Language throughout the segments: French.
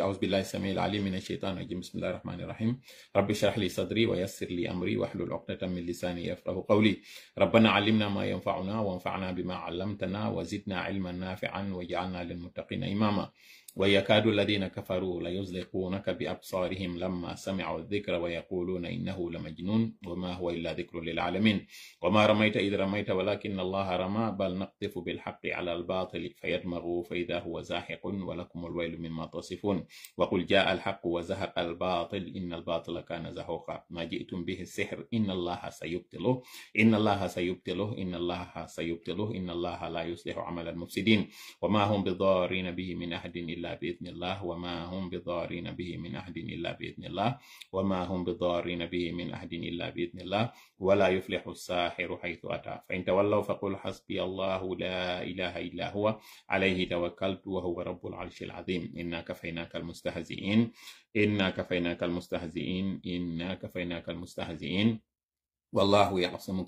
أعوذ بالله السميع العليم من الشيطان الرجيم بسم الله الرحمن الرحيم رب اشرح لي صدري ويسر لي أمري واحلل عقدة من لساني يفقه قولي ربنا علمنا ما ينفعنا وانفعنا بما علمتنا وزدنا علما نافعا واجعلنا للمتقين إماما ويكاد الذين كفروا ليزلقونك بأبصارهم لما سمعوا الذكر ويقولون إنه لمجنون وما هو إلا ذكر للعالمين وما رميت إذ رميت ولكن الله رمى بل نقذف بالحق على الباطل فيدمغ فإذا هو زاحق ولكم الويل مما تصفون وقل جاء الحق وزهق الباطل إن الباطل كان زهوقا ما جئتم به السحر إن الله سيبطله إن الله سيبطله إن الله سيبطله إن الله لا يصلح عمل المفسدين وما هم بضارين به من أحد إلا بإذن الله وما هم بضارين به من أحد إلا بإذن الله وما هم بضارين به من أحد إلا بإذن الله ولا يفلح الساحر حيث أتى فإن تولوا فقل حسبي الله لا إله إلا هو عليه توكلت وهو رب العرش العظيم إنا كفيناك المستهزئين إنا كفيناك المستهزئين إنا كفيناك المستهزئين Nous sommes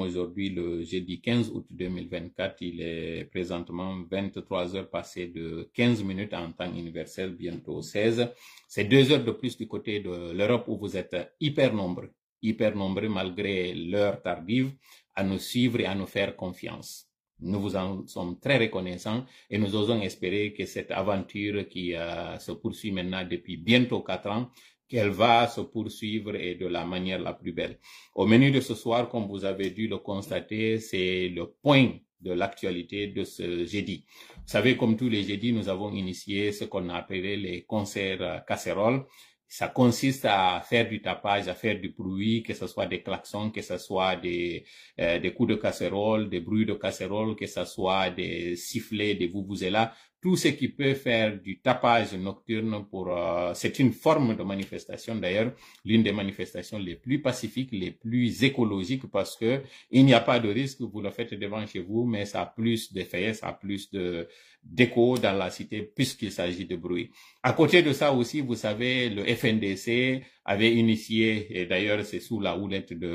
aujourd'hui le jeudi 15 août 2024. Il est présentement 23 heures passées de 15 minutes en temps universel, bientôt 16. C'est deux heures de plus du côté de l'Europe où vous êtes hyper nombreux, hyper nombreux malgré l'heure tardive à nous suivre et à nous faire confiance. Nous vous en sommes très reconnaissants et nous osons espérer que cette aventure qui euh, se poursuit maintenant depuis bientôt quatre ans, qu'elle va se poursuivre et de la manière la plus belle. Au menu de ce soir, comme vous avez dû le constater, c'est le point de l'actualité de ce jeudi. Vous savez, comme tous les jeudis, nous avons initié ce qu'on appelé les concerts euh, casseroles ça consiste à faire du tapage, à faire du bruit, que ce soit des klaxons, que ce soit des, euh, coups de casserole, des bruits de casserole, que ce soit des sifflets, des vous vous là tout ce qui peut faire du tapage nocturne pour euh, c'est une forme de manifestation d'ailleurs l'une des manifestations les plus pacifiques les plus écologiques parce que il n'y a pas de risque vous le faites devant chez vous mais ça a plus d'effet ça a plus de d'écho dans la cité puisqu'il s'agit de bruit à côté de ça aussi vous savez le FNDC avait initié et d'ailleurs c'est sous la houlette de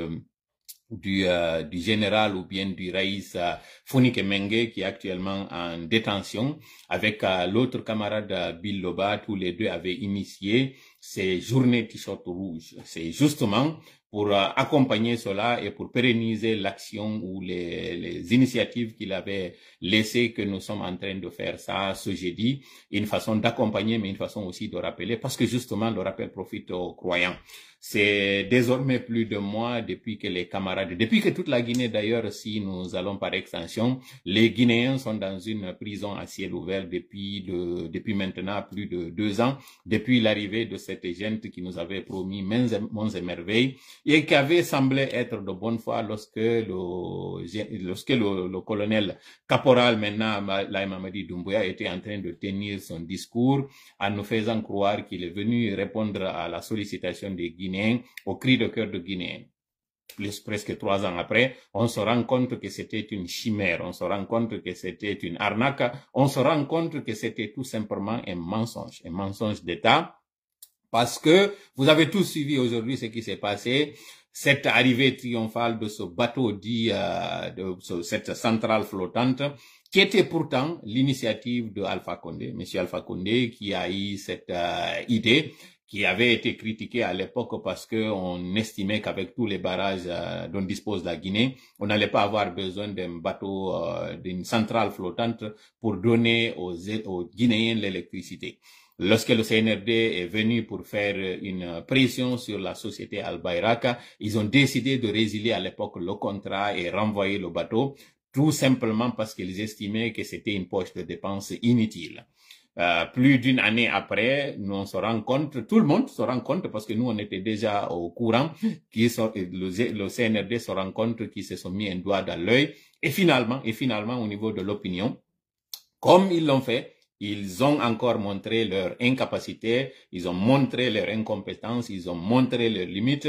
du, euh, du, général ou bien du raïs euh, Founike qui est actuellement en détention avec euh, l'autre camarade euh, Bill Lobat tous les deux avaient initié ces journées t-shirt rouges. C'est justement pour euh, accompagner cela et pour pérenniser l'action ou les, initiatives qu'il avait laissées que nous sommes en train de faire ça ce jeudi, une façon d'accompagner mais une façon aussi de rappeler parce que justement le rappel profite aux croyants. C'est désormais plus de mois depuis que les camarades, depuis que toute la Guinée d'ailleurs, si nous allons par extension, les Guinéens sont dans une prison à ciel ouvert depuis de, depuis maintenant plus de deux ans, depuis l'arrivée de cette gente qui nous avait promis mains et merveilles et qui avait semblé être de bonne foi lorsque le, lorsque le, colonel caporal maintenant Laïmamadi Doumbouya était en train de tenir son discours en nous faisant croire qu'il est venu répondre à la sollicitation des Guinéens, au cri de cœur de Guinéens plus presque trois ans après, on se rend compte que c'était une chimère, on se rend compte que c'était une arnaque, on se rend compte que c'était tout simplement un mensonge, un mensonge d'État parce que vous avez tous suivi aujourd'hui ce qui s'est passé, cette arrivée triomphale de ce bateau dit, euh, de cette centrale flottante, qui était pourtant l'initiative de Alpha Condé, Monsieur Alpha Condé, qui a eu cette euh, idée qui avait été critiquée à l'époque parce que on estimait qu'avec tous les barrages euh, dont dispose la Guinée, on n'allait pas avoir besoin d'un bateau, d'une centrale flottante pour donner aux, aux Guinéens l'électricité. Lorsque le CNRD est venu pour faire euh, une pression sur la société Al-Bayraka, ils ont décidé de résilier à l'époque le contrat et renvoyer le bateau, tout simplement parce qu'ils estimaient que c'était une poche de dépenses inutile. Euh, plus d'une année après, nous on se rend compte, tout le monde se rend compte parce que nous on était déjà au courant, qui euh, le, le, CNRD se rend compte qu'ils se sont mis un doigt dans l'œil et finalement, et finalement au niveau de l'opinion, comme ils l'ont fait, ils ont encore montré leur incapacité, ils ont montré leur incompétence, ils ont montré leurs limites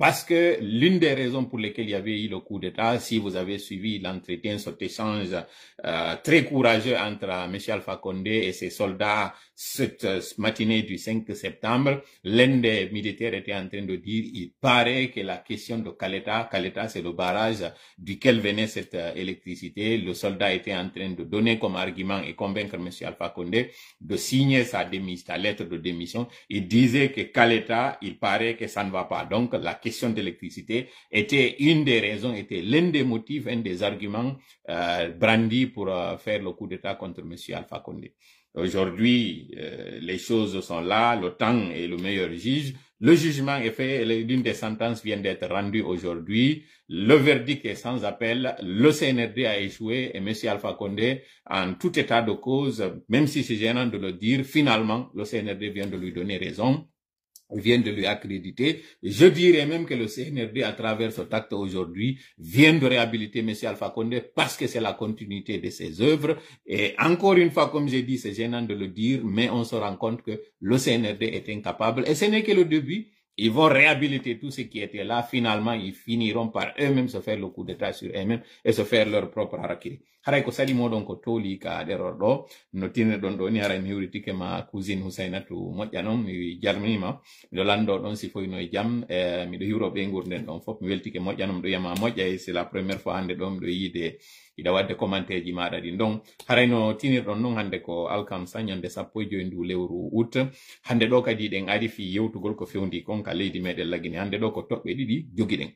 parce que l'une des raisons pour lesquelles il y avait eu le coup d'État, si vous avez suivi l'entretien, cet échange euh, très courageux entre Alpha Condé et ses soldats cette euh, matinée du 5 septembre, l'un des militaires était en train de dire, il paraît que la question de Caleta, Caleta c'est le barrage duquel venait cette euh, électricité, le soldat était en train de donner comme argument et convaincre M. Alpha Condé de signer sa, démission, sa lettre de démission. Il disait que Caleta, il paraît que ça ne va pas. Donc la question d'électricité, était une des raisons, était l'un des motifs, un des arguments euh, brandis pour euh, faire le coup d'État contre M. Alpha Condé. Aujourd'hui, euh, les choses sont là, le temps est le meilleur juge. Le jugement est fait, l'une des sentences vient d'être rendue aujourd'hui. Le verdict est sans appel. Le CNRD a échoué et M. Alpha Condé, en tout état de cause, même si c'est gênant de le dire, finalement, le CNRD vient de lui donner raison vient de lui accréditer. Je dirais même que le CNRD, à travers ce acte aujourd'hui, vient de réhabiliter M. Alpha Condé parce que c'est la continuité de ses œuvres. Et encore une fois, comme j'ai dit, c'est gênant de le dire, mais on se rend compte que le CNRD est incapable. Et ce n'est que le début. Ils vont réhabiliter tout ce qui était là. Finalement, ils finiront par eux-mêmes se faire le coup d'état sur eux-mêmes et se faire leur propre harakiri. Haray ko sali ko toli ka deror do no tine don do ni haray mi wuriti ke ma cousine Husainatu moƴƴanon mi jarminima do lando don si foi eh, e jam e do yuro ɓe gurden don fop. mi weltike moƴƴanon miɗo wiyama moƴƴa e c'est la première fois ande ɗo do yide ida wadde commenteji maɗa ɗin ɗon haray no tinirɗon non hande ko alkamsa ñande sappo e joyi ndu lewru out hande ɗo kadi ɗen ari fi yewtugol ko fewndi kon ka leydi meɗen lagine hande ɗo ko toɓɓe ɗiɗi jogiɗen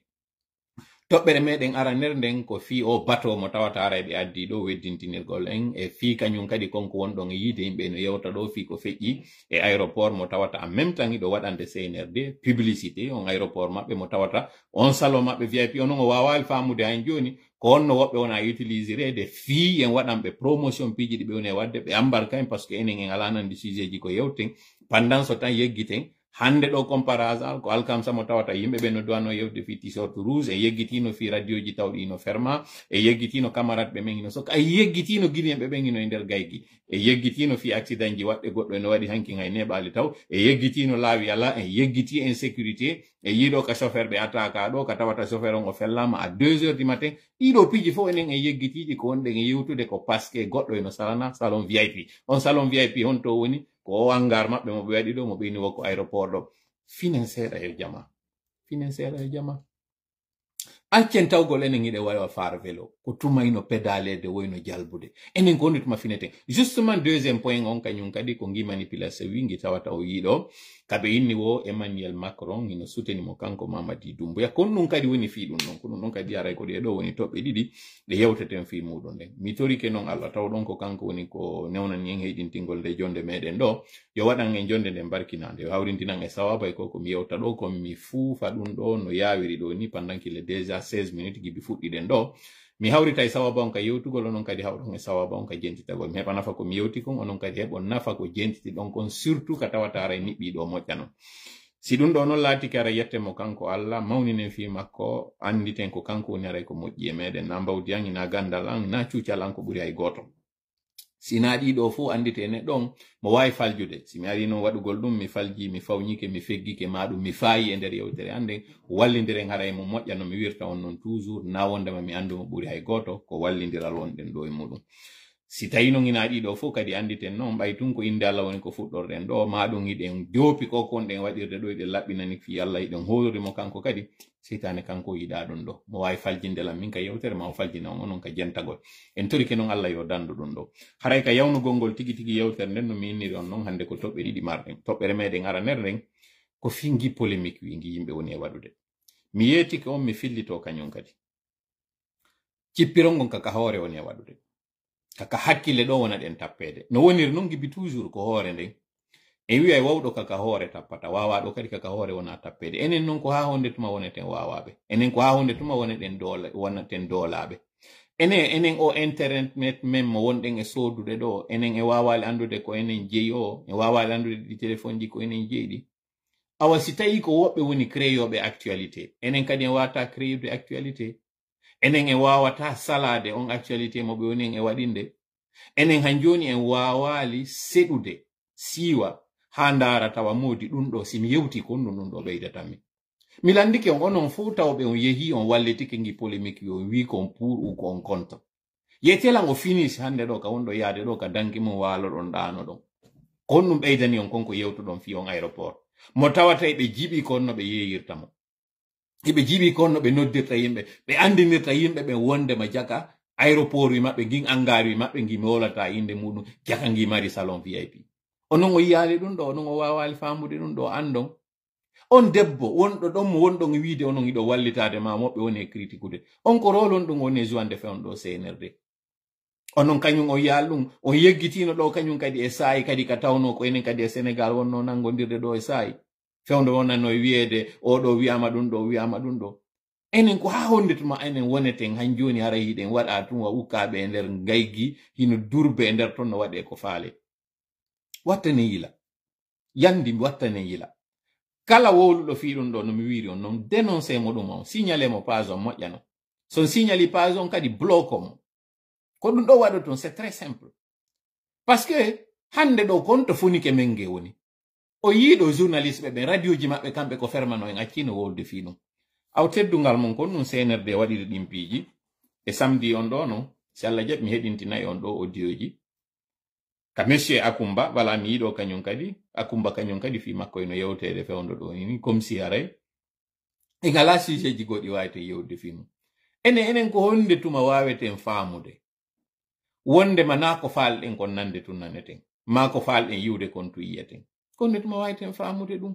toɓɓere meɗen aranere nden ko fi o bato mo tawata arayɓe addi ɗo weddintinirgol en e fi kañum kadi konko wonɗon e yiide yimɓe no yewta ɗo fi ko feƴƴi e aéroport mo tawata en même temps iɗo waɗande cnrd publicité on aéroport maɓɓe mo tawata on salo maɓɓe vip onon o wawawi famude han joni ko wonno woɓɓe wona utilisere de fi en waɗan ɓe promotion piji ɗi ɓe woni e wadde ɓe ambarka en par ce que enen en alanan de sujet ji ko yewten pendant so tan yeggiten hande ɗo comparasal ko alkamsa mo tawata yimɓe ɓe nodduwano yewde fi t-shirt rouge e yeggitino fi radio ji tawɗino ferma e yeggitino camarade ɓe men hino sokka yeggitino guineɓe ɓen hino e nder gaygi e yeggitino fi accident ji waɗɗe goɗɗo ene waɗi hanki hay neɓali taw e yeggitino laawi ala e yeggiti insécurité e yiɗo ka chauffeur ɓe attaka ɗo ka tawata chauffeur on o fellama à deux heures du matin ɗiɗo piji fo enen e yeggitiji ko wonɗen e yewtude ko parce que goɗɗo eno salana salon vip on salon vip honto woni ko wangar maɓɓe mo ɓe waɗi ɗo mo ɓeyni wokko aéroport ɗo finen seeɗa yo jama finen seeɗa yo jama accen tawgol enen yiɗe wawa far velo ko tumayno pedalede woyno jalbude enen ko woni tuma fineten justement deuxiéme point on kañum kadi ko gimani pila wi wingi tawata o yiɗo kaɓe inni wo emmanuel macron ino sutenimo kanko mamadi dumbuya kon ɗum kadi woni fi ɗum noon kono ɗum kadi aray ko ɗe ɗo woni toɓɓe ɗiɗi ɗe yewteten fi muɗum ɗen mi torike non allah taw ɗon ko kanko woni ko newnani en heɗintingol nde jonde meɗen ɗo yo waɗan en jonde nde barkinande yo hawrindinan e sawaba e koko mi yewta ɗo mi fuufa ɗum ɗo no yawiri ɗo ni pandankile déjà 16 minutes gibi fuɗɗiɗen ɗo mi hawrita e sawaba on ka yewtugol onon kadi hawɗon e sawaba on ka jentitagol mi heɓa nafa ko mi yewti kon onon kadi heɓon nafa ko jentiti ɗon kon surtout ka tawata ara e niɓɓiɗo moƴƴa non si ɗum ɗo noon laati ki yette mo kanko allah mawninen fi makko annditen ko kanko woni aray ko moƴƴi e meɗen na mbawdi an ina gandal an na cuucal an ko ɓuri hay gooto sina ɗiɗo fuu anditene ɗon mo wawi faljude si mi ari noon waɗugol ɗum mi falji mi fawnike mi feggike ɗum mi fayi e nder yewtere hannde wallindiren hara e mo moƴƴa no mi wirta on noon toujours na wondema mi andu mo ɓuri hay goto ko wallindiral wonɗen ɗo e muɗum si tawi no ina ɗiɗo fof kadi annditen noon ɓay tun ko innde allah woni ko fuɗɗorɗen ɗo ma ɗum iɗen joopi ko konɗen waɗirde ɗo eɗen laɓɓinani fi allah eɗen hoorimo kanko kadi seytane kanko yiɗa ɗum ɗo mo wawi faljindelam min ka yewtere ma o faljina on onon ka jentagol en torike noon allah yo dandu ɗum ɗo haray ka yawnugol ngol tigi tigi yewtere nden no mi inniri on noon hannde ko toɓɓe ɗiɗi marɗen toɓɓere meɗen aranere nden ko fingi polémique wi ngi yimɓe woni e waɗude mi yeetike on mi fillito kañum kadi cippirol ngon kaka hoore woni e waɗude kaka hakkille ɗo wonaɗen tappede no woniri noon gibi toujours ko hoore nden e wi'ay wawɗo kaka hoore tappata wawaɗo kadi kaka hoore wona tappede enen noon ko ha honde tuma woneten wawaɓe enen ko ha honde tuma wonaten wonaten doolaɓe enen enen o internet men mo wonɗen e soduɗe ɗo enen e wawali andude ko enen jeyi o e wawali andude ɗi téléphone ji ko enen jeyi ɗi awa si tawi ko woɓɓe woni créyoɓe actualité enen kadi en wata créyude actualité enen en wawata salade on actualité mo ɓe e waɗinde enen han joni en wawali seɗude siiwa ha ndara tawa modi ɗum si simi yewti kon ɗum ɗum ɗo mi landike on onon fuu tawɓe on yehi on wallitike ngi polémique on wi kon pour ou ko on contre yetelan o finish hande ɗo ka wonɗo yaade ɗo ka danki mum waloɗon ɗano ɗon kon ɗum ɓeydani on konko don fi on aeroport mo tawata ɓe jiɓi kon no ɓe yeyirta mo eɓe jibi kon no ɓe noddirta yimɓe ɓe andinirta yimɓe ɓe wondema jaga aéroport wi maɓɓe gin angar wi maɓɓe gi miwolata inde muɗum jaga gi mari salon vip onon o yiyali ɗum ɗo onon o wawali famude ɗum ɗo andon on debbo wonɗo ɗon mo wonɗon wiide onon yiɗo wallitade ma moɓɓe woni e critiquede on ko rol on ɗum woni e juan de fe on ɗo senerde onon kañum o yaal ɗum on yeggitino ɗo kañum kadi e sayi kadi ka tawno ko enen kadi e sénégal wonno nangodirde ɗo e sayi fewndo wona no wiyede oɗo wiyama ɗum ɗo wiyama ɗum ɗo enen ko ha honditma enen woneten han joni hara hiɗen waɗa tum wa ukkaɓe e nder gaygi hino durbe e nder ton no waɗe ko faale wattanen yila yandi wattanen yila kala wowluɗo fi ɗum ɗo nomi wiri on non dénoncé mo ɗum on signale mo page on moƴƴano so signali page on kadi bloque mo ko ɗum ɗo waɗo ton c'est très simple par ce que hande ɗo kon to fonike men ge woni o yiɗo journaliste ɓe ɓe radio ji maɓɓe kamɓe ko fermano en accino wolde fi ɗum aw teddungal mon kon ɗum snrd waɗiri ɗin piiji e, e samdi on ɗo no si allah jaɓ mi heɗintinayi on ɗo audio ji ka monsieur acumba wala mi yiɗo kañum kadi acumba kañum kadi fi makko no yewtede fewdo ɗo nini comme si haray e gala sujet ji goɗi wawite yewde fi ɗum ene enen ko honde tuma waweten faamude wondema na ko falɗen kon nande tunnaneten ma ko falɗen yiwde kon tu yiyaten ko ma wawi ten famude ɗum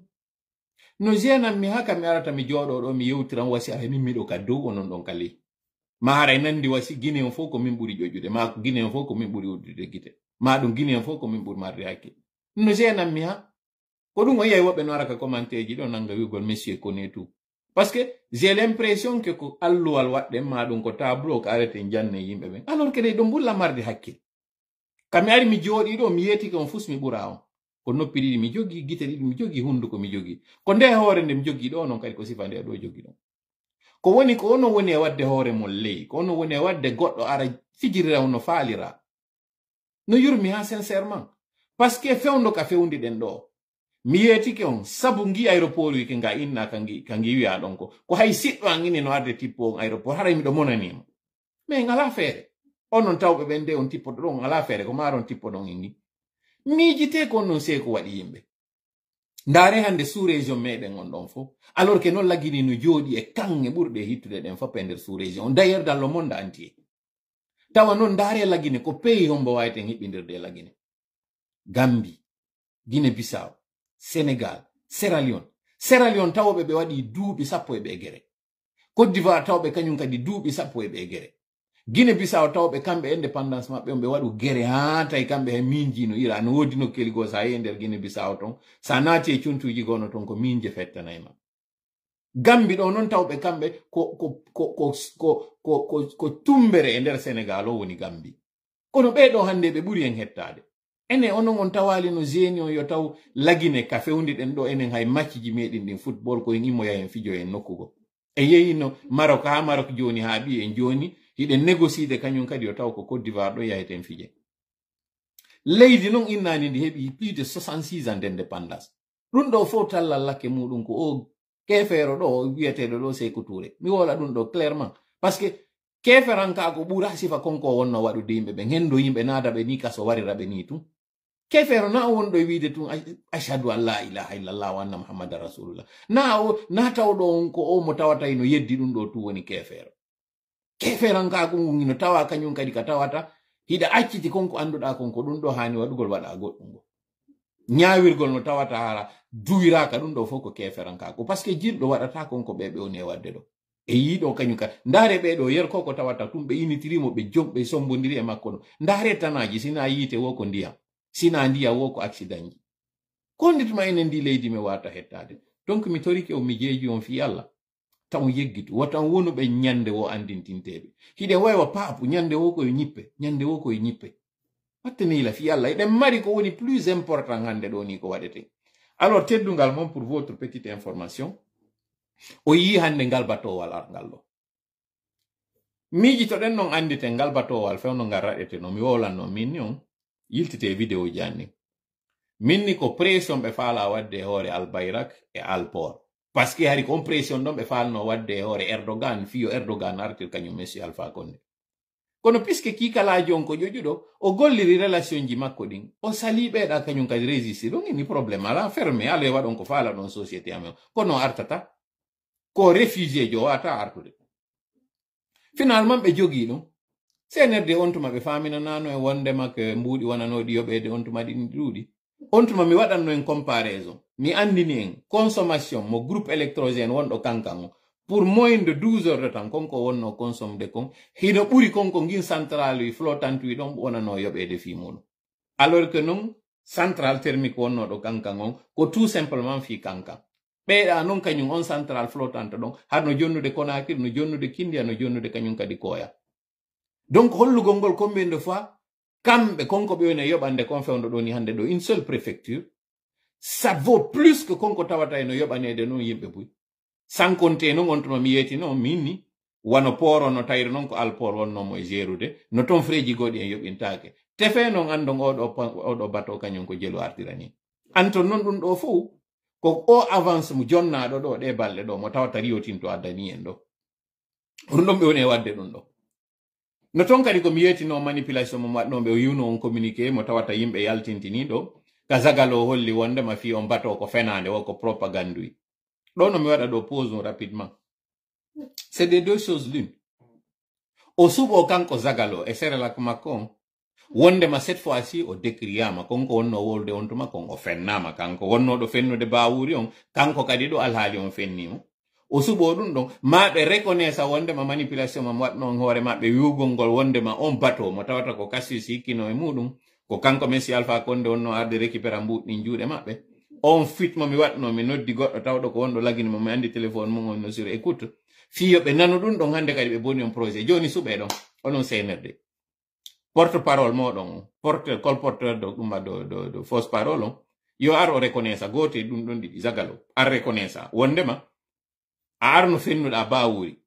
no jenan mi haka mi arata mi joɗo ɗo mi yewtiran wasi ara min miɗo ka dow onon ɗon kali ma haray nandi wasi gine en fof ko min ɓuri ƴoƴude ma gine en fof ko min ɓuri uddude gite ma ɗum gine en fof ko min ɓuri marde hakke no jenan mi ha ko ɗum o yi'ay woɓɓe no ara ka commenteji ɗo nanga wigol monsieur kone tout parce que j'ai l'impression que ko alluwal waɗɗen ma ɗum ko tableau ko areten janne e yimɓe ɓen alors que ɗe ɗon ɓurla marde hakkille kami ari mi joɗi ɗo mi yeti ko on fus mi ɓura on ko noppi ɗiɗi mi jogi gite ɗiɗi mi jogi hunduko mi jogi ko nde hoore nde mi jogi ɗo non kadi ko sifa nde aɗo jogi ɗon ko woni ko onon woni e wadde hoore mon ley ko onon woni e wadde goɗɗo ara fijiriraw no faalira no yurmi ha sincèrement parce que fewndo ka fewndiɗen ɗo mi yetike on sabu ngi aéroport wike nga inna kangi ngi wiya ɗon ko ko hay siɗɗo an ini no arde tippo on aéroport haray miɗo monanimo mais ngala feere onon tawɓe ɓen nde on tippoɗo ɗon ngala feere ko maaro on tippoɗon inni miijite ko non sey ko waɗi yimɓe ndaare hannde sous région meɗen on ɗon fo alors que noon lagini no jooɗi e kanŋe ɓurɗe hittude ɗen fof e nder sous région on d'ailleurs dans le monde entier tawa noon ndaare lagine ko pey hombo waweten hiɓɓidirde e lagine gambi guine bisaw sénégal sierra leone sierra leone tawɓe ɓe waɗi duuɓi sappo e ɓe gere cote d'ivoire tawɓe kañum kadi duuɓi sappo e ɓe gere guine bisaw tawɓe kamɓe indépendance maɓɓe on ɓe waɗu gere hata kamɓe he minjino ira no woodi nokkeli goo sa yi nder guine bisaw ton sa naati e cuntuuji goono ton ko minje fettanay ma gambi ɗo non tawɓe kamɓe eh, ko, ko, ko, ko, ko, ko, ko, ko tumbere e nder sénégal o woni gambi kono ɓeɗo hannde ɓe ɓuri en hettade ene onon on tawali no geni on yo taw lagine ka fewniɗen ɗo enen hay macciji meɗin ɗin football ko en immoya en fijo en nokkugo e yehino marok ha marok joni ha ɓi en joni hiɗen négocié kañum kadi o taw ko côte d'ivoire ɗo yaheten fije leydi non innani ndi heɓi plus de 66 ans d'indépendance ɗum ɗo fo tallal lakke muɗum ko o kefeero ɗo wiyeteɗo ɗo seyko mi wola ɗum ɗo clairement par ce que keferankaako ɓura sifa konko wonno waɗude yimɓe ɓe hendo yimɓe nada ɓe ni kaso wariraɓe ni tun kefero na wonɗo e wiide tun ashhadu an la ilaha illallah wa anna muhammada rasulullah na na tawɗo on ko o mo tawatayi no yeddi ɗum ɗo tun woni kefeero keferan ka kongu no tawa kanyum kadi ka tawata hiɗa acciti konko annduɗa kon ko ɗum ɗo hani waɗugol waɗa goɗɗum ngo ñawirgol no tawata hara duwiraka ɗum ɗo foko kefera nga ko ce que jirɗo waɗata kon ko ɓe ɓe wadde do e yiɗo kañum ka be do yer koko tawata tum ɓe initirimo be jom ɓe sombodiri e makko do ndare tanaji sina yite woko ndiya sina ndiya woko ko accident ji konditma enen ndi leydi me wata hettade donc mi torike o mi jeji on fi allah taw yeggiti wotan wonuɓe ñande wo andintinteɓe hiɗe waywa paapu ñande wo koye ñippe ñande wo koye ñippe watte miila fi allah eɗen mari ko woni plus important hande ɗo ni ko waɗete alors teddungal mon pour votre petite information o yi hande ngal batowal argal ɗo miiji to ɗen non andite ngal batowal fewno ngal raɗete no mi wowlanno min ni on yiltite e video janni minni ko pression ɓe faala wadde e hoore albayrak e alpore paske hari compression ɗon ɓe falno wadde hoore erdogan fio erdogan artir kañum messi alpha konde kono piske kikalaji on ko ƴoƴuɗo o golliri relation ji makko ɗin o salibe da kañum kadi résisti ɗon ini probléme ala ferme alewa ɗon ko fala ɗon société amen kono artata ko réfugié jo ata artude finalement ɓe jogii ɗum senerde on tuma famina faminanano e wondema ke eh, mbuuɗi wananoɗi yoɓede on tuma ɗin ɗuuɗi on tuma mi waɗanno en comparaison mi andini en consommation mo groupe électrogène wonɗo kankan pour moins de 12 heures de temps konko wonno consomde kon hino ɓuri konko gin central wi flottant wi ɗon wonano yoɓede fi muɗum alors que non central thermique wonno kankan on ko tout simplement fi kankan ɓeeɗa non kañum on central flottant ɗon har jonnude konakiri no jonnude kindia no jonnude kañum kadi koya donc hollugol ngol combien de fois kamɓe konko ɓe woni e yoɓande kon fewndo ɗo ni hannde ɗo une seule préfecture ça vaut plus que konko tawata eno yoɓanede noon yimɓe buy sankonte noon on tuma mi yeetino minni wano pooro no tayre noon ko alpoor wonnomo e gérude no ton freji goɗi en yoɓintaake tefe non anndon oɗo oɗo bato kañum ko jelu artirani anton noon ɗum ɗo fof ko o avance mo jonnaɗo ɗo ɗe balle ɗo mo tawata riyotinto addani en ɗo ɗum ɗon ɓe woni e wadde ɗum ɗo no ton kadi ko mi yeetino manipulation mo waɗɗon o yiwno on communiqué mo tawata yimɓe yaltintini ɗo gazagal o holli ma fi on bato ko fenande wo ko wi ɗo no mi waɗa ɗo pose on rapidement c'est des deux choses l'une o suɓo kanko zagalo e serelak makko on wondema cette fois ci o décriyama konko wonno wolde on tuma kon o fennama kanko wonnoɗo fennude bawuri on kanko kadi ɗo alhaali on fennimo o suɓo ɗum ɗon ma ɓe reconnaissa wondema manipulation ma mi waɗno on hoore maɓɓe wiwgol ngol wondema on bato mo tawata ko kasis hikkino e muɗum ko kanko men si alpha konde wonno arde récupérer récupéra ni juuɗe mabbe on fit mo mi waɗno mi noddi goddo tawdo ko lagini mo mi andi téléphone mum wonno sur écoute fiyo ɓe nanu dun ɗon hannde kadi be boni on projet joni suɓe ɗon onon seynerde porte parole mo o porte colporteur do ɗum do, do, do fausse parole yo ar o reconnaissa gote ɗum ɗon di zagalo ar reconnaissa wondema a ar no da bawuri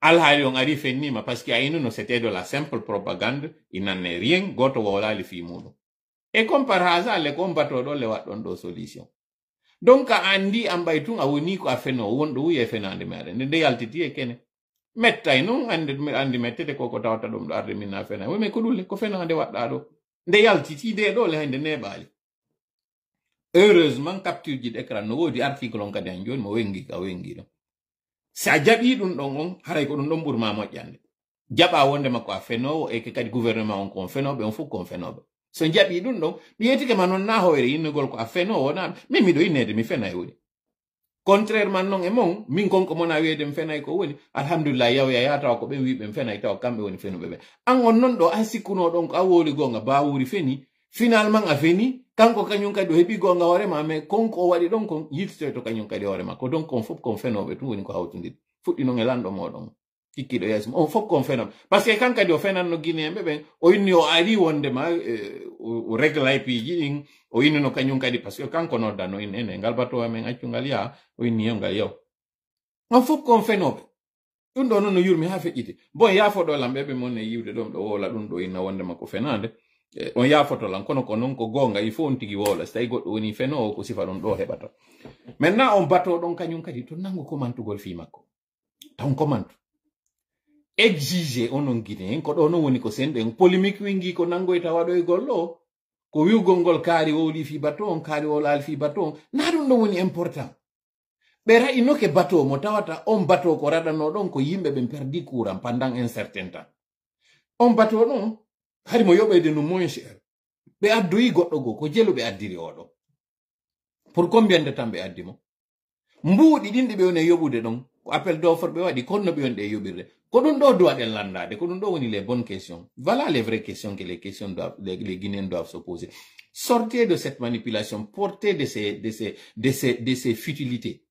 alhaali on ari fennima par ce que no c'était de la simple propagande il n'en est rien goto wowlaali fi muɗum e comme par hasard le do le waɗɗon ɗo solution donc a andi an ɓay tun a woni ko a feno wonɗo e fenande meɗen nde nde yaltiti e kene mettay non ande andi mettete koko tawata ɗum ɗo arde min na fena wai ko de ko fenande waɗɗa ɗo nde yaltiti le hande neɓali heureusement capture ji d'écran no wodi article on kadi han joni mo wengi ka wengi ɗon sa jaɓi ɗum ɗon on haray ko ɗum ɗon ma moƴƴande jaɓa wonde makko a fenowo e kadi gouvernement on kon fenoɓe on fof kon fenoɓe so jaɓi ɗum ɗon mi yettike ma non na hoyre yinnugol ko a fenowo na min miɗo innede mi fenay e woni contraire man non e mon min konko mona wiyede mi fenay ko woni alhamdulillah yawya ya tawa ko ɓe wiɓe mi fenay tawa kamɓe woni fenuɓe ɓe an on non ɗo a sikkuno ɗon ko a woli gonga bawuri feni finalement a feni kanko kanyon kadi o heɓi gonga wore ma me konko o waɗi ɗon kon yiltitoy to kanyon kadi hoore makko donc on fof kon feno be woni ko hawtidiri fuɗɗi non e modon moɗon do yeeso on fop kon feno parce que kan kadi o guinéen be ɓen o inni o ari wonde ma o eh, regla piiji yin o no kanyon kadi par ce que kanko dano in ene ngal bato amen men accungal ya o inni yo ngal yo on fop kon fenoɓe ɗum do noon no yurmi ha fe feƴƴiti bon ya fo do lambe be mon e yiwde dom do wola dun do inna wonde ma ko fenande eh, on yafoto lan kono ko non ko gonga il faut on tigi wola stay god goɗɗo woni feno ko sifa don do heɓata maintenant on bato don kanyun kadi to nango gol fi makko tan komantu exige onon gine en ko don woni ko sende senɗen polémique wingi ko nango e tawado e gollo ko wi gongol kari o wowli fi bato on kari o wolal fi bato na ɗum ɗon woni important be ɓe ra'inoke bato mo tawata on bato ko radano don ko yimbe ɓen perdi courant pendant un certain temps on bato non hari mo yoɓeyde no moins cher ɓe addoyi goɗɗo goo ko jelo ɓe addiri oɗo pour combien de temps ɓe addi mo mbuuɗi ɗin ɗe ɓe woni e yoɓude ko appel d'offre ɓe wadi konno ɓe wonde e ko do landade ko do woni les bonnes questions voilà les vraies questions que les questions doivent, les, guinéens doivent se poser sortez de cette manipulation portez de ces, de ces, de ces, de ces futilités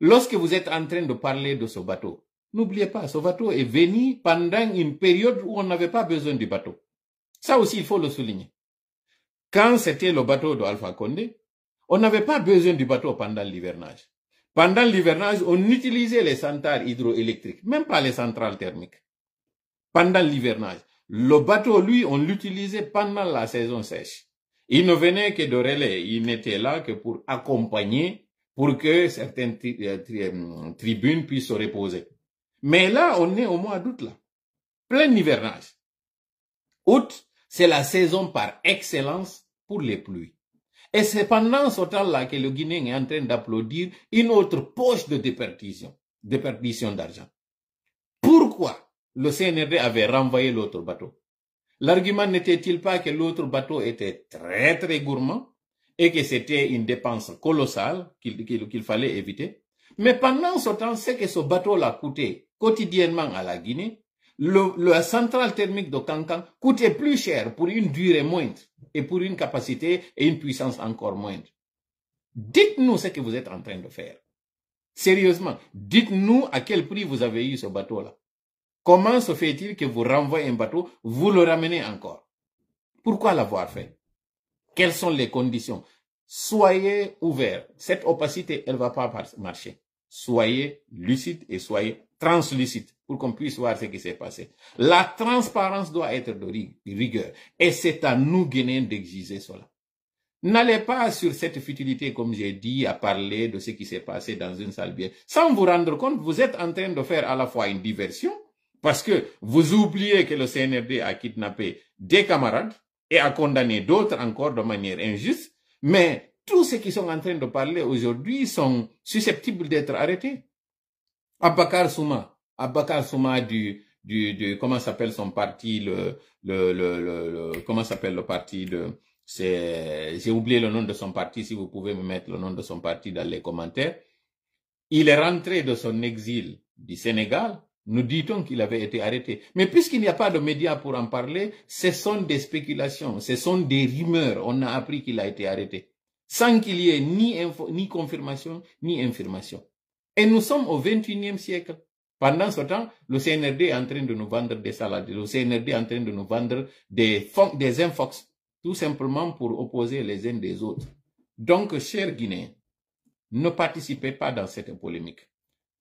lorsque vous êtes en train de parler de ce bateau n'oubliez pas ce bateau est venu pendant une période où on n'avait pas besoin du bateau ça aussi, il faut le souligner. Quand c'était le bateau d'Alpha Condé, on n'avait pas besoin du bateau pendant l'hivernage. Pendant l'hivernage, on utilisait les centrales hydroélectriques, même pas les centrales thermiques. Pendant l'hivernage, le bateau, lui, on l'utilisait pendant la saison sèche. Il ne venait que de relais, il n'était là que pour accompagner, pour que certaines euh, euh, tribunes puissent se reposer. Mais là, on est au mois d'août, là. Plein hivernage. Août, c'est la saison par excellence pour les pluies. Et c'est pendant ce temps-là que le Guinéen est en train d'applaudir une autre poche de déperdition, déperdition d'argent. Pourquoi le CNRD avait renvoyé l'autre bateau L'argument n'était-il pas que l'autre bateau était très très gourmand et que c'était une dépense colossale qu'il fallait éviter Mais pendant ce temps, ce que ce bateau l'a coûté quotidiennement à la Guinée le, la centrale thermique de Cancan coûtait plus cher pour une durée moindre et pour une capacité et une puissance encore moindre. Dites-nous ce que vous êtes en train de faire. Sérieusement, dites-nous à quel prix vous avez eu ce bateau-là. Comment se fait-il que vous renvoyez un bateau, vous le ramenez encore Pourquoi l'avoir fait Quelles sont les conditions Soyez ouvert. Cette opacité, elle ne va pas marcher. Soyez lucide et soyez translucide pour qu'on puisse voir ce qui s'est passé. La transparence doit être de rigueur. Et c'est à nous, Guinéens, d'exiger cela. N'allez pas sur cette futilité, comme j'ai dit, à parler de ce qui s'est passé dans une salle bien. Sans vous rendre compte, vous êtes en train de faire à la fois une diversion, parce que vous oubliez que le CNRD a kidnappé des camarades et a condamné d'autres encore de manière injuste, mais tous ceux qui sont en train de parler aujourd'hui sont susceptibles d'être arrêtés. Abakar Souma, Abakar Souma du, du, du comment s'appelle son parti, le, le, le, comment s'appelle le parti de, c'est, j'ai oublié le nom de son parti, si vous pouvez me mettre le nom de son parti dans les commentaires. Il est rentré de son exil du Sénégal, nous dit-on qu'il avait été arrêté. Mais puisqu'il n'y a pas de médias pour en parler, ce sont des spéculations, ce sont des rumeurs. On a appris qu'il a été arrêté. Sans qu'il y ait ni, info, ni confirmation, ni information. Et nous sommes au 21e siècle. Pendant ce temps, le CNRD est en train de nous vendre des salades, le CNRD est en train de nous vendre des, des infox, tout simplement pour opposer les uns des autres. Donc, chers Guinéens, ne participez pas dans cette polémique.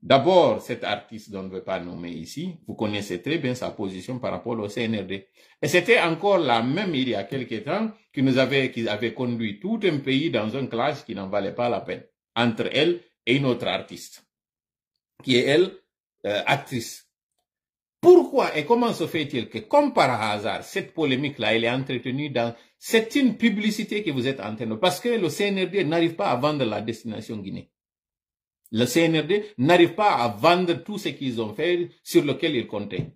D'abord, cet artiste dont je ne veut pas nommer ici, vous connaissez très bien sa position par rapport au CNRD. Et c'était encore la même il y a quelques temps qui nous avait, qui avait conduit tout un pays dans un clash qui n'en valait pas la peine, entre elle et une autre artiste, qui est elle euh, actrice. Pourquoi et comment se fait-il que, comme par hasard, cette polémique-là, elle est entretenue dans... C'est une publicité que vous êtes en train de... Parce que le CNRD n'arrive pas à vendre la destination Guinée. Le CNRD n'arrive pas à vendre tout ce qu'ils ont fait, sur lequel ils comptaient.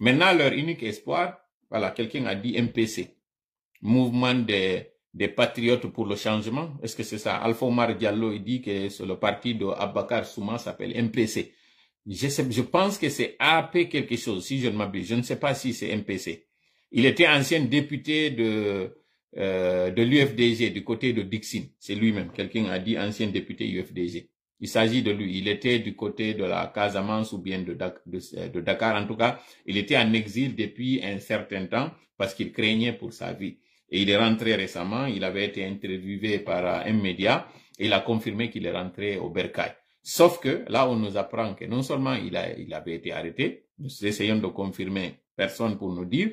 Maintenant, leur unique espoir, voilà, quelqu'un a dit MPC, Mouvement des, des Patriotes pour le Changement. Est-ce que c'est ça Alpha Diallo, il dit que le parti de Abakar Souma s'appelle MPC. Je, pense que c'est AP quelque chose, si je ne m'abuse. Je ne sais pas si c'est MPC. Il était ancien député de, euh, de l'UFDG, du côté de Dixine. C'est lui-même. Quelqu'un a dit ancien député UFDG. Il s'agit de lui. Il était du côté de la Casamance ou bien de, Dakar. En tout cas, il était en exil depuis un certain temps parce qu'il craignait pour sa vie. Et il est rentré récemment. Il avait été interviewé par euh, un média. Et il a confirmé qu'il est rentré au Bercail. Sauf que là, on nous apprend que non seulement il, a, il avait été arrêté, nous essayons de confirmer, personne pour nous dire.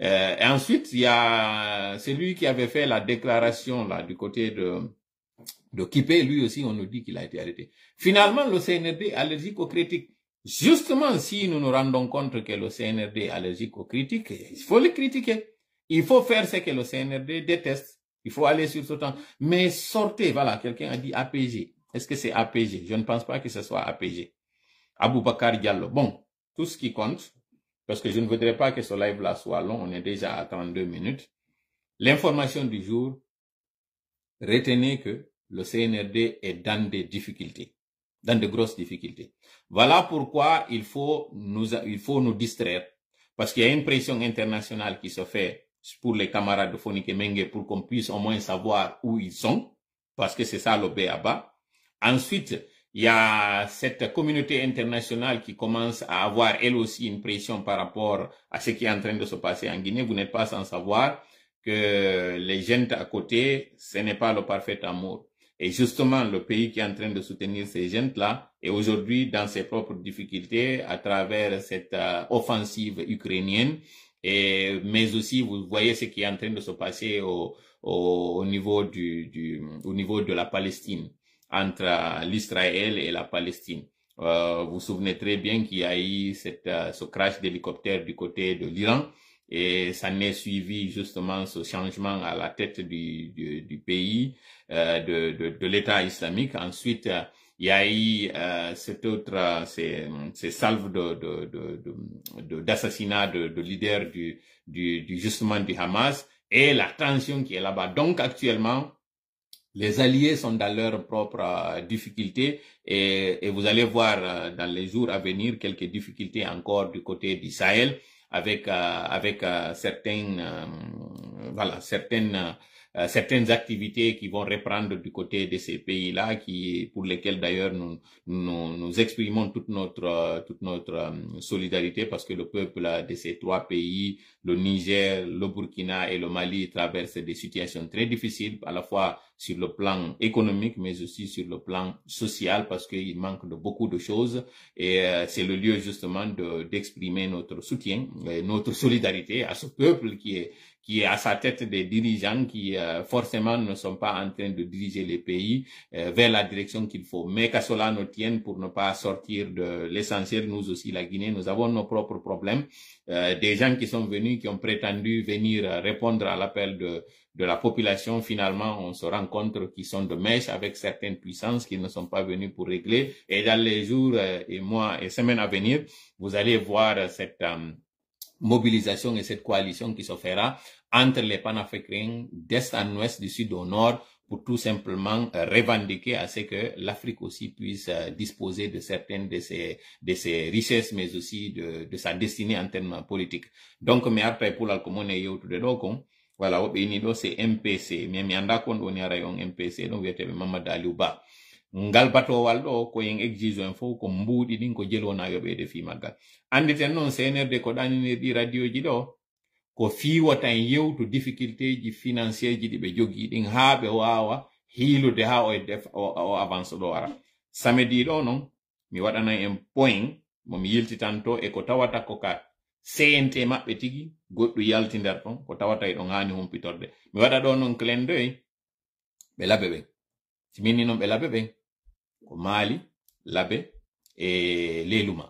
Euh, et ensuite, il y a celui qui avait fait la déclaration là du côté de de Kipé, lui aussi, on nous dit qu'il a été arrêté. Finalement, le CNRD allergique aux critiques. Justement, si nous nous rendons compte que le CNRD est allergique aux critiques, il faut le critiquer. Il faut faire ce que le CNRD déteste. Il faut aller sur ce temps. Mais sortez, voilà, quelqu'un a dit APG. Est-ce que c'est APG Je ne pense pas que ce soit APG. Bakar Diallo. Bon, tout ce qui compte, parce que je ne voudrais pas que ce live-là soit long, on est déjà à 32 minutes. L'information du jour, retenez que le CNRD est dans des difficultés, dans de grosses difficultés. Voilà pourquoi il faut nous, il faut nous distraire, parce qu'il y a une pression internationale qui se fait pour les camarades de Fonike pour qu'on puisse au moins savoir où ils sont, parce que c'est ça le bas Ensuite, il y a cette communauté internationale qui commence à avoir elle aussi une pression par rapport à ce qui est en train de se passer en Guinée. Vous n'êtes pas sans savoir que les gens à côté, ce n'est pas le parfait amour. Et justement, le pays qui est en train de soutenir ces gens là est aujourd'hui dans ses propres difficultés à travers cette euh, offensive ukrainienne. Et, mais aussi, vous voyez ce qui est en train de se passer au, au niveau, du, du, au niveau de la Palestine entre l'Israël et la Palestine. Euh, vous vous souvenez très bien qu'il y a eu cette, uh, ce crash d'hélicoptère du côté de l'Iran et ça n'est suivi justement ce changement à la tête du, du, du pays, euh, de, de, de l'État islamique. Ensuite, il y a eu euh, cette autre, uh, ces, ces salves de, d'assassinats de, de, de leaders du, du, du, justement du Hamas et la tension qui est là-bas. Donc actuellement, les alliés sont dans leurs propres euh, difficultés et, vous allez voir euh, dans les jours à venir quelques difficultés encore du côté d'Israël avec, euh, avec certaines, voilà, certaines euh, certaines activités qui vont reprendre du côté de ces pays-là, qui pour lesquels d'ailleurs nous, exprimons toute notre euh, toute notre euh, solidarité parce que le peuple de ces trois pays, le Niger, le Burkina et le Mali traversent des situations très difficiles à la fois sur le plan économique mais aussi sur le plan social parce qu'il manque de beaucoup de choses et c'est le lieu justement d'exprimer notre soutien, notre solidarité à ce peuple qui est qui est à sa tête des dirigeants qui euh, forcément ne sont pas en train de diriger les pays euh, vers la direction qu'il faut. Mais qu'à cela ne tienne pour ne pas sortir de l'essentiel, nous aussi, la Guinée, nous avons nos propres problèmes. Euh, des gens qui sont venus, qui ont prétendu venir répondre à l'appel de, de la population, finalement, on se rend compte qu'ils sont de mèche avec certaines puissances qui ne sont pas venues pour régler. Et dans les jours et mois et semaines à venir, vous allez voir cette mobilisation et cette coalition qui se fera entre les panafricains d'est en ouest, du sud au nord, pour tout simplement euh, revendiquer à ce que l'Afrique aussi puisse euh, disposer de certaines de ses, de ses richesses, mais aussi de, de sa destinée en termes politiques. Donc, mais après, pour la commune, il y a voilà, c'est MPC, mais il y a un MPC, donc il y a Mamadou Aliouba. ngal batowal ɗo ko en exige en fof ko mbuuɗi ɗin ko jelwonayoɓeede fii maggal annditen noon cnrd ko ɗaninirɗi radio ji ɗo ko fiiwata en yewtu difficultéji financiére ji ɗi ɓe jogi ɗin ha ɓe waawa hiilude ha o, e o, o avance ɗo ara samedi ɗo non mi waɗanan en point mo mi yiltitanto e ko tawata ko ka sente maɓɓe tigi goɗɗu yalti nder ɗon ko tawata e ɗon haani humpitorde mi waɗa ɗo non clendoy ɓe labe ɓen timini non ɓe labe ɓen ko maali labe e leluma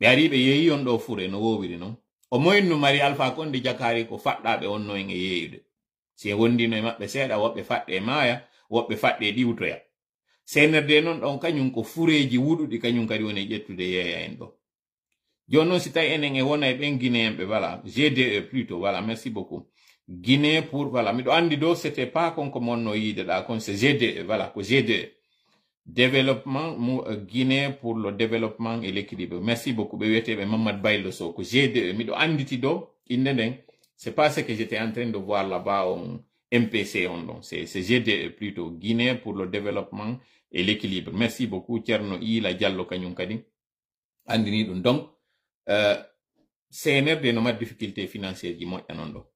ɓe ari ɓe yehi on ɗo fure no wowiri non o moyn no mari alpha konde jakari ko faɗɗaɓe onno en e yeyude si e wondino e maɓɓe seeɗa woɓɓe faɗɗe e maaya woɓɓe faɗɗe e ɗiwtoya senerde e non ɗon kañum ko fureji wuɗuɗi kañum kadi woni e ƴettude yeeya en ɗo joni noon si tawi enen e wona e ɓen guine en ɓe voilà gde plutôt voilà merci beaucoup guine pour voilà miɗo andi do c'était pas kon ko monno yiide ɗa kon c'est gde voilà ko gde développement euh, guinée pour le développement et l'équilibre merci beaucoup mamad J'ai anditi c'est pas ce que j'étais en train de voir là bas en mpc on c'est gde plutôt guinée pour le développement et l'équilibre merci beaucoup i ila diallo kañum kadi andini donc euh des difficulté financières ji moƴƴa en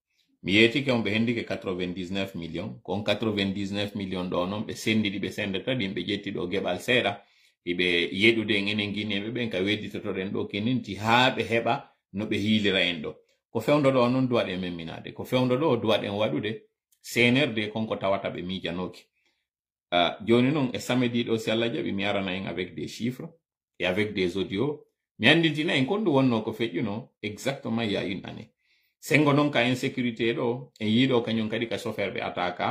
mi on ɓe hendi ke 99 million kon 99 million ɗo noon ɓe sendidi ɓe sendata ɗin ɓe ƴetti ɗo geɓal seeɗa iɓe yeɗuden enen guineɓe ɓen ka wedditotoɗen ɗo keninti haa ɓe heɓa no ɓe hiilira en ɗo ko fewdo ɗo noon duwaɗen memminade ko fewdo ɗo duwaɗen waɗude senerde konko tawata ɓe miijanoki uh, joni non e samedi samediɗo si allah jaɓi mi arana en avec des chiffres et avec des audio mi andintina en kon ɗum wonno ko feƴƴuno exactement ya une année sengo non e ka insécurité ɗo en yiɗo kañum kadi ka chauffeur ɓe ataka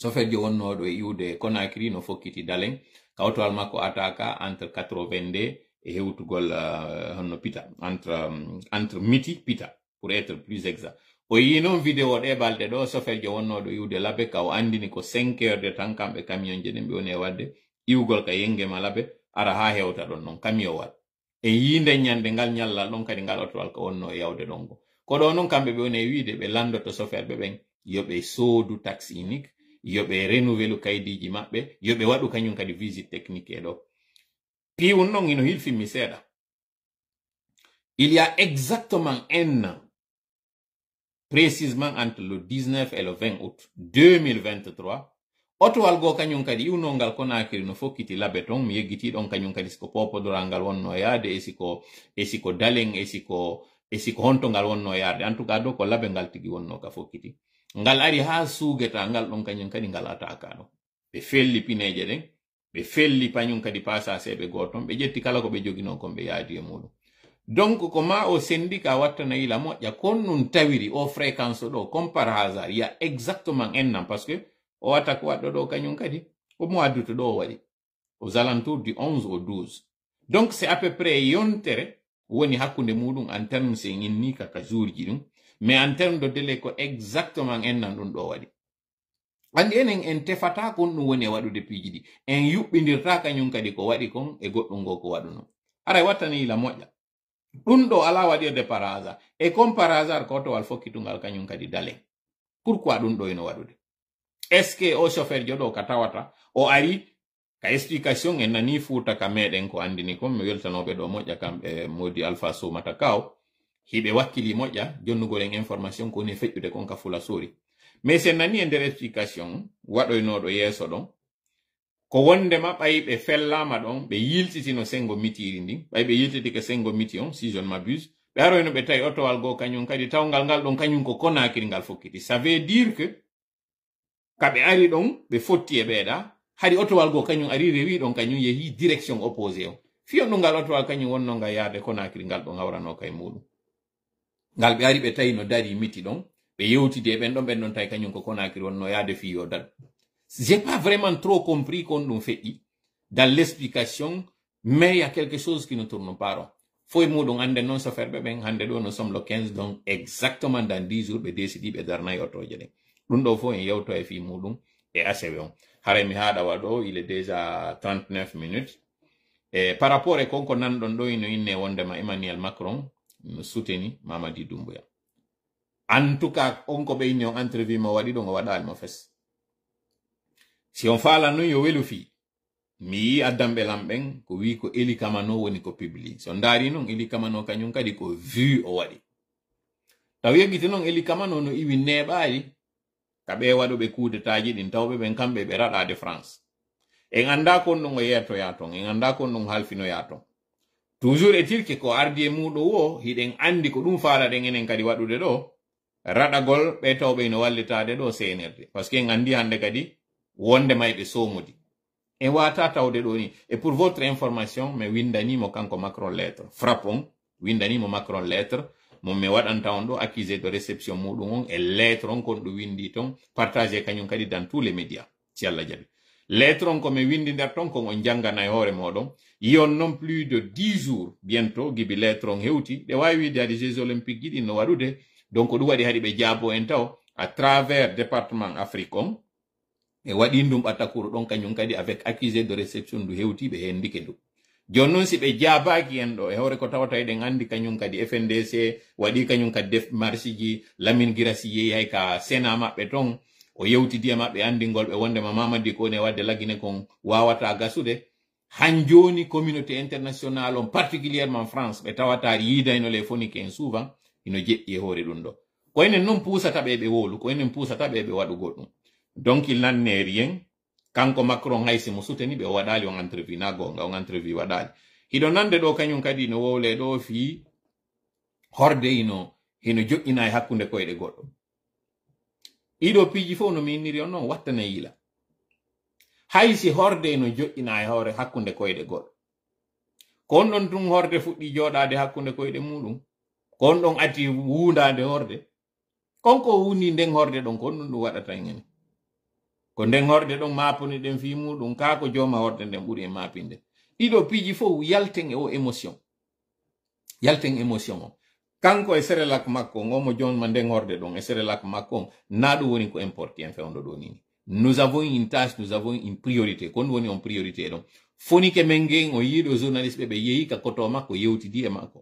chauffeur jo wonnoɗo e iwde conakry no fokkiti dalen kawtowal makko ataka entre 82 e hewtugol uh, eh, honno pita entre um, mm, entre miti pita pour être plus exact o yi noon vidéo ɗe balɗe ɗo chauffeur jo wonnoɗo iwde labe ka o andini ko 5 heures de tan kamɓe camion je ɗen ɓe woni e wadde iwgol ka yengema labe ara ha hewta ɗon noon camion wal en yi nden ñande ngal ñallal ɗon kadi ngal otowal ka wonno e yawde ɗon go kodo non kambe be woni e wiide ɓe landoto sofere ɓe ɓen yo ɓe soodu taxe yo ɓe renouvelu kaydiji maɓɓe yo ɓe waɗu kañum kadi visite technique e ɗo piwun non ino hilfinmi seeɗa il y a exactement un an précisément entre le 19 et le 20 août 2023 otowal go kañum kadi iwnol ngal konakiri no fokkiti labe ton mi yeggiti ɗon kañum kadi siko popodoral ngal wonno yaade e siko e siko dalen e siko e siko honto ngal wonno yarde en tout cas do ko labe ngal tigi wonno ka fokkiti ngal ari ha sugeta ngal don kanyen kadi ngal ata atakano be felli pineje den be felli panyun kadi pasaseɓe goton be jetti kala ko ɓe jogino ko be yaadi e muɗum donc ko ma o sendi ka wattanayila moƴƴa kon nun tawiri o fréquence do comme par hasard ya exactement en nan parce que o watta ko waɗɗo do kanyun kadi omo adduto ɗo do wadi aux alentours du 11 au 12 donc c'est à peu près yontere woni hakkunde muɗum en terme se en inni kaka jourji ɗum mais en terme do délai ko exactement en nan ɗum ɗo waɗi andi enen en tefata kon ɗum woni e waɗude piiji ɗi en yuɓɓidirta kañum kadi ko waɗi kon e goɗɗum ngo ko waɗuno aray wattani ila moƴƴa ɗum ɗo ala waɗirde par hasard e kon par hasard kotowal fokkitungal kañum kadi dale pourquoi ɗum ɗo eno waɗude est ce que o chauffeur joɗo ka tawata o ari a explication en nani fuutaka meɗen ko andini kon mi weltanoɓe ɗo moƴƴa kamɓe modi alpha so somata kaw hiɓe wakkili moƴƴa jonnugol en information ko woni feƴƴude kon ka fula sori mais sen nani e nder explication waɗoynoɗo yeeso ɗon ko wondema ɓayi ɓe fellama ɗon ɓe yiltitino sengo mitiri ndin ɓayi ɓe yiltitike sengo miti on si sijon mabuse ɓe aroyno ɓe tawi wal go kañum kadi tawngal ngal don kañum ko konakiri ngal fokkiti ça veut dire que ka ɓe ari ɗon ɓe fotti e ɓeeɗa hari otowal go kañum ari rewi ɗon hi yehi direction opposé o fiyon ɗum ngal otowal kañum wonno nga yaade konakiri ngal ɗo hawrano kay mudum ngal ari be tawi no dari miti don be yewtidi e ɓen ɗon ɓen ɗon tawi kañum ko konakiri wonno yaade fiyo dal. j'ai pas vraiment trop compris kon ɗum feƴƴi dans l'explication mais il y a quelque chose qui ne tourne pas rond foi e mudum non non so be ben hande ɗo no sommes 15 donc exactement dans 10 jours be décidi ɓe darnayi otoje jene ɗum do fo en yawto e fi mudum e asewe harami mi haɗawa ɗo il est déjà 39 minutes e par rapport e konko nanɗon ɗo ino inne wondema emmanuel macron no suteni mamadi dumboya en tout cas on ko ɓe inni on entrevue mo waɗi ɗon o waɗalimo fes si on fala non yo welu fi mi yi addanɓe lamɓen ko wi ko eli kamano woni ko publi so ndaari non eli kamano kañum kadi ko vu o waɗi taw yeggiti non eli kamano no iwi neɓaali ka ɓe waɗuɓe kudetaji ɗin tawɓe ɓen kamɓe ɓe raɗa de france en anda kon ɗon o e yeyatoya ton en anda kon ɗon halfinoya ton toujours e tirke ko ardi e muɗo wo hiɗen andi ko ɗum fala ɗen enen kadi waɗude ɗo raɗagol ɓe tawɓe ino walletade ɗo snrd par ce que en andi hande kadi wonde mayɓe somudi en wata tawde ɗo ni et pour votre information mi windanimo kanko macron lettre frappon windanimo macron lettre Mon mi waɗanta accusé de réception modum on et lettre on kon ɗo windi ton partagé kañum kadi dans tous les médias si allah jabi lettre on ko me windi der ton ko on jangana e hoore modon yon non plus de 10 jours bientôt gibi lettre on hewti De wawi wiide hade jeux olympiques ji no waɗude donc ɗum wadi hadi be jaabo en taw à travers département africom on e waɗi ndum ɓattakuru ɗon kañum kadi avec accusé de réception du heuti be henndike ndu joni noon si ɓe jabaki en ɗo e hoore ko tawata eɗen andi kañum kadi fndc waɗi kañum kadi def marché ji lamin girasi yeehi hay ka sena maɓɓe ton o yewtidiya maɓɓe andigol ɓe wondema mamadi ko ne wadde lagine kon wawata gasude han joni communauté international on particulièrement france ɓe tawata yidaynol e fonike en souvent ino jeɗɗi e hoore ɗum ɗo koyenen noon pusataɓe ɓe wolu koyenen pusataɓe ɓe waɗugol ɗum donc il nanne rien kanko macron haysi mo suteni ɓe o waɗali on entrevie na gonga on entrevie waɗali hiɗo nande ɗo kañum kadi no wowle ɗo fi horde ino hino joƴƴina e hakkunde koyɗe goɗɗo ɗiɗo piiji fof no miniri on noon wattana yila haysi horde no joƴƴina e hoore hakkunde koyɗe goɗɗo ko on ɗon tun horde fuɗɗi joɗade hakkunde koyɗe muɗum ko on ɗon ati wundade horde konko wuni nden horde ɗon ko on ɗon ɗum waɗata enen ko nden horde ɗon maponi ɗen fi muɗum ka ko joma horde nden ɓuri e mapinde ɗiɗo piiji fo yalten e o émotion yalten émotion o kanko e serelak makko ngomo jonma nden horde ɗon e serelak makko na ɗum woni ko importi en fewndo ɗo nini nous avons une tâche nous avons une priorité kon woni on priorité ɗon foni ke men ngen o yiɗo journaliste ɓe ɓe yehi ka koto makko yewtidi e makko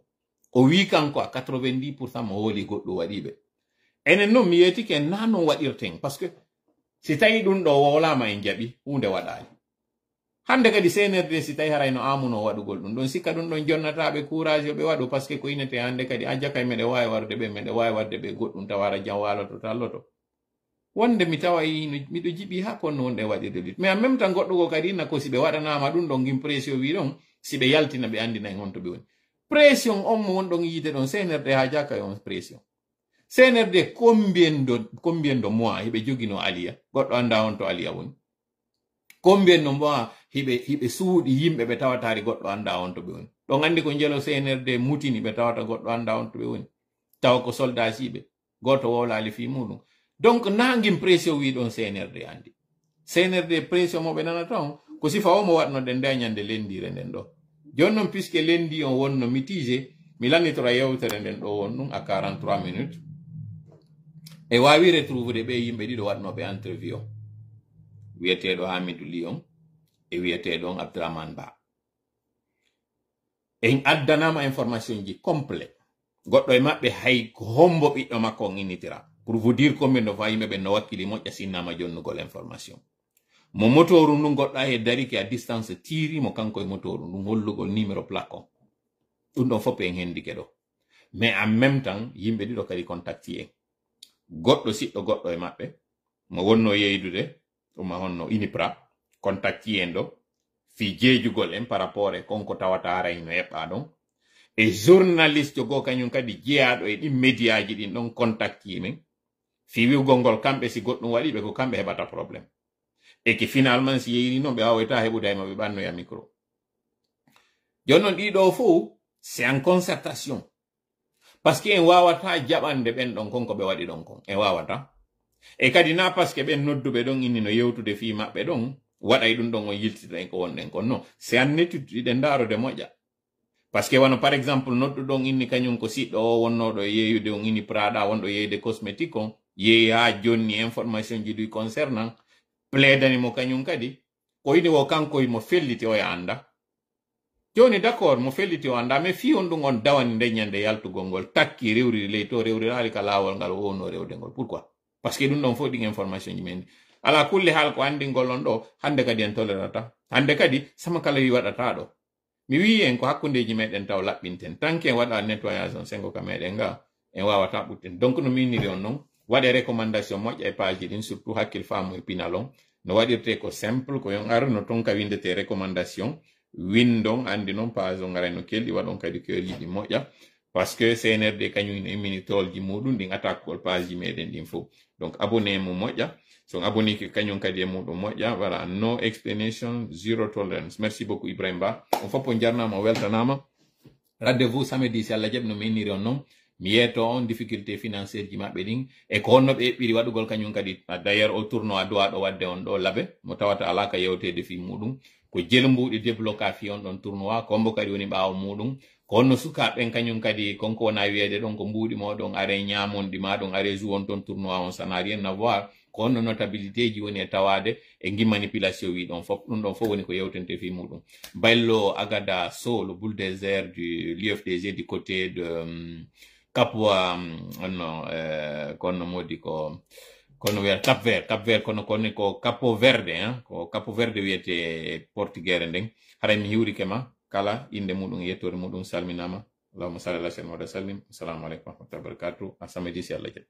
o wi kanko a 90 pourcent mo hooli goɗɗo waɗiɓe enen noon mi yetike na non waɗirten parce que si tawi ɗum ɗo wawlama en jaɓi hunde waɗali hande kadi cnr d si tawi harayno amuno waɗugol ɗum ɗon sikka ɗum ɗon jonnataɓe courage ɓe waɗo par ce que ko inete hande kadi a jakay meɗe wawi warde ɓe meɗe wawi wadde ɓe goɗɗum tawara jam waloto talloto wonde mi tawa miɗo jiɓi ha kon no wonɗen e waɗirde ɗi mais en même tan goɗɗo ko kadi inna ko si ɓe waɗanama ɗum ɗon guim pression wi ɗon si ɓe yaltina ɓe andina en honto ɓe woni pression on mo wonɗon yiite ɗon cnr d ha jakay on pression senerde kombiendo kombiendo moa hiɓe jogino aliya goɗɗo anda wonto aliya woni kombiendo moa hiɓe hiɓe suuɗi yimɓe ɓe tawatari goɗɗo anda wonto ɓe woni ɗo gandi ko jelo senerde mutini ɓe tawata goɗɗo anda wonto ɓe woni tawa ko soldasiɓe goto wowlali fi muɗum donc nagin pression wiɗon senerde andi senerde pression moɓe nana ton ko sifa omo watno ɗen nde ñande lendire nden ɗo jonnon puisque lendi on wonno mitige mi lannitora yewtere nden ɗo won ɗum a 43 minutes e wawi retrouvede ɓe yimɓe ɗiɗo waɗnoɓe entreview on wiyeteɗo hamidou lion e wiyeteɗo on ba en addanama information ji complet goɗɗo e maɓɓe hay hombo ɓiɗɗo makko on innitira pour vous dire combien de fois yimɓe no wakkili moƴƴa sinnama jonnugol information mo motoru ndu goɗɗo a he darike a distance tiri mo kanko e motoru ndun hollugol numéro plaque on ɗum ɗon en hendike ɗo mais en même temps yimɓe ɗiɗo kadi contacti en goddo siɗɗo goddo e mabbe mo wonno yeydude ma honno inipra contacti endo, fi jeejugol en par rapport e konko tawata harayi no ɗon e journaliste go kañum kadi jeyaɗo e ɗin médiaji ɗin ɗon contacti men, fi ngol kamɓe si goɗɗum waɗi ɓe ko kamɓe heɓata e ki finalement si yeyri noon ɓe wawata heɓude hayma ɓe ɓannoya micro jonnon ɗiɗo c'est en concertation paske en wawata jaɓande ɓen ɗon kon ko ɓe waɗi ɗon kon en wawata e kadi na paske ɓen nodduɓe ɗon inni no yewtude fi maɓɓe ɗon waɗay ɗum ɗon on yiltita en ko wonɗen kon no se annititiɗe ndaarode moƴa paske wano par exemple nodduɗon inni kañum ko siɗɗo o wonnoɗo e yeeyude on inni praɗa wonɗo yeeyde cosmétique on yeeyi ha jonni information ji ɗi concernant plaidanimo kañum kadi ko yini wo kanko mo fellite oya anda joni d'accord mo felliti o annda mais fi on ɗum on dawani nde ñande yaltugol ngol takki rewriri ley to rewrirali ka laawol ngal wowno rewde ngol pourquoi par ce que ɗum ɗon fof ɗin information ji men ala kulle hal ko anndingol on ɗo hande kadi en tolerata hande kadi sama kala wi waɗata ɗo mi wi en ko hakkundeji meɗen taw laɓɓinten tan ke en waɗa nettoyage on sengo ka meɗen nga en wawata ɓutten donc no miniri on non waɗe recommandation moƴƴa e page ɗin surtout hakkil faamu e pinal on no waɗirte ko simple ko yon ar ton ka windete recommandation windon andi non page ngare no keldi wadon kadi keerliɗi moƴƴa par Parce que cnrd kañum e minitolji muɗum ɗin attaquegol page pas meɗen ɗin donc abonné mo moƴƴa son abonniki kanyon kadi e muɗum voilà no explanation zero tolerance merci beaucoup ibrahima on fof on jarnama o weltanama rendez vous samedi si allah jaɓi no menniri non mieto on difficulté financière ji mabeding e ko honno ɓe heɓɓiri waɗugol kanyon kadi d'ailleurs au tournoi tourno wadde on do laabe mo tawata ala ka yewtede fi ko jelmbuɗi débloqua fi on ɗon tournoi kombo kadi woni ɓaawo muɗum ko honno sukaɓen kañum kadi konko wona wiyede don ko mbuɗi mo ɗon are ñamonɗi ma ɗon are joue on ton tournoi on sana rien avoir ko notabilité ji woni tawade e, e ngi manipulation wi don fof ɗum ɗon fof woni ko yewtente fi mudum baylo agada so le boule désert du l'ufdg du côté de um, capua um, no eh, ko honno modi ko kono wiyata cap vert cap vert kono kone ko capo verde hein eh? ko capo verde wiyete portugere nden haray mi hiwrike ma kala inde muɗum yettore muɗum salminama allahuma salli ala sehna wada sallim assalamu aleykum warahmatullahi wabarakatuh a samedi si allah jaɓi